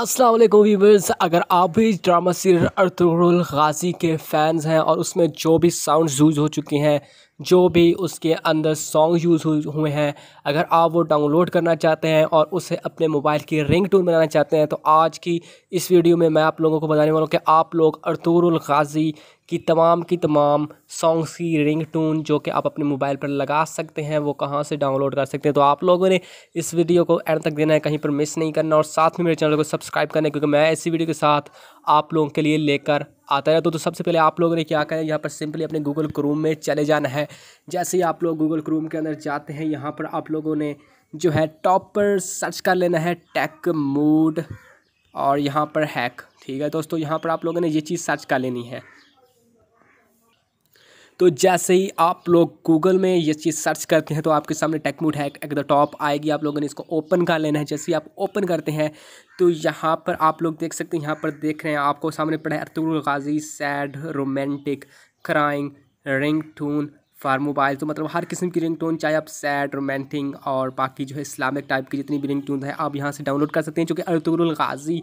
अस्सलाम वालेकुम वीवर्स अगर आप भी ड्रामा सीरियल अर्तुल गाजी के फैंस हैं और उसमें जो भी साउंड यूज़ हो चुके हैं जो भी उसके अंदर सॉन्ग यूज़ हुए हैं अगर आप वो डाउनलोड करना चाहते हैं और उसे अपने मोबाइल की रिंग टून बनाना चाहते हैं तो आज की इस वीडियो में मैं आप लोगों को बताने वाला हूँ कि आप लोग अर्तुल गाजी कि तमाम की तमाम सॉन्ग्स की रिंग टून जो कि आप अपने मोबाइल पर लगा सकते हैं वो कहाँ से डाउनलोड कर सकते हैं तो आप लोगों ने इस वीडियो को एंड तक देना है कहीं पर मिस नहीं करना और साथ में मेरे चैनल को सब्सक्राइब करना है क्योंकि मैं ऐसी वीडियो के साथ आप लोगों के लिए लेकर आता है तो, तो सबसे पहले आप लोगों ने क्या करें यहाँ पर सिंपली अपने गूगल क्रोम में चले जाना है जैसे ही आप लोग गूगल क्रोम के अंदर जाते हैं यहाँ पर आप लोगों ने जो है टॉप पर सर्च कर लेना है टेक मूड और यहाँ पर हैक ठीक है दोस्तों यहाँ पर आप लोगों ने ये चीज़ सर्च कर लेनी है तो जैसे ही आप लोग गूगल में ये चीज़ सर्च करते हैं तो आपके सामने टेकमूट हैक एट द टॉप आएगी आप लोगों ने इसको ओपन कर लेना है जैसे ही आप ओपन करते हैं तो यहाँ पर आप लोग देख सकते हैं यहाँ पर देख रहे हैं आपको सामने पड़ा है Atul Gazi sad romantic crying ringtone for mobile तो मतलब हर किस्म की रिंग टोन चाहे आप सैड रोमांटिक और बाकी जो है इस्लामिक टाइप की जितनी भी रिंग टून है आप यहाँ से डाउनलोड कर सकते हैं चूँकि अरतुल गाजी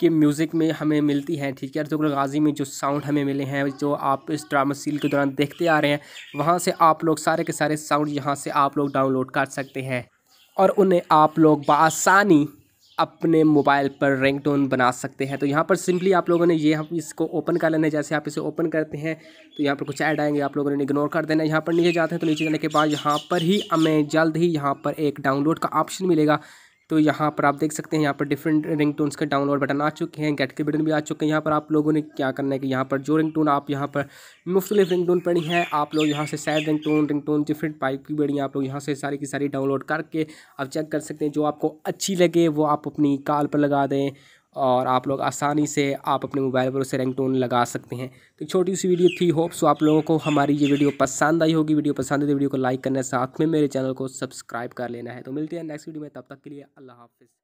के म्यूज़िक में हमें मिलती हैं ठीक है अरतुगरुल तो गाज़ी में जो साउंड हमें मिले हैं जो आप इस ड्रामा सील के दौरान देखते आ रहे हैं वहाँ से आप लोग सारे के सारे साउंड यहाँ से आप लोग डाउनलोड कर सकते हैं और उन्हें आप लोग बसानी अपने मोबाइल पर रिंगटोन बना सकते हैं तो यहाँ पर सिंपली आप लोगों ने ये हम इसको ओपन कर लेना है जैसे आप इसे ओपन करते हैं तो यहाँ पर कुछ ऐड आएंगे आप लोगों ने इग्नोर कर देना यहाँ पर नीचे जाते हैं तो नीचे जाने के बाद यहाँ पर ही हमें जल्द ही यहाँ पर एक डाउनलोड का ऑप्शन मिलेगा तो यहाँ पर आप देख सकते हैं यहाँ पर डिफरेंट रिंग टोन्स के डाउनलोड बटन आ चुके हैं गेट के बटन भी आ चुके हैं यहाँ पर आप लोगों ने क्या करना है कि यहाँ पर जो रिंग टोन आप यहाँ पर मुख्तलिफ रिंग टोन पड़ी है आप लोग यहाँ से sad ringtone ringtone different type की बड़ी आप लोग यहाँ से सारी की सारी डाउनलोड करके आप चेक कर सकते हैं जो आपको अच्छी लगे वो आप अपनी कॉल पर लगा दें और आप लोग आसानी से आप अपने मोबाइल पर उसे रिंगटोन लगा सकते हैं तो छोटी सी वीडियो थी होप सो तो आप लोगों को हमारी ये वीडियो पसंद आई होगी वीडियो पसंद आई तो वीडियो को लाइक करना साथ में मेरे चैनल को सब्सक्राइब कर लेना है तो मिलते हैं नेक्स्ट वीडियो में तब तक के लिए अल्लाह हाफिज़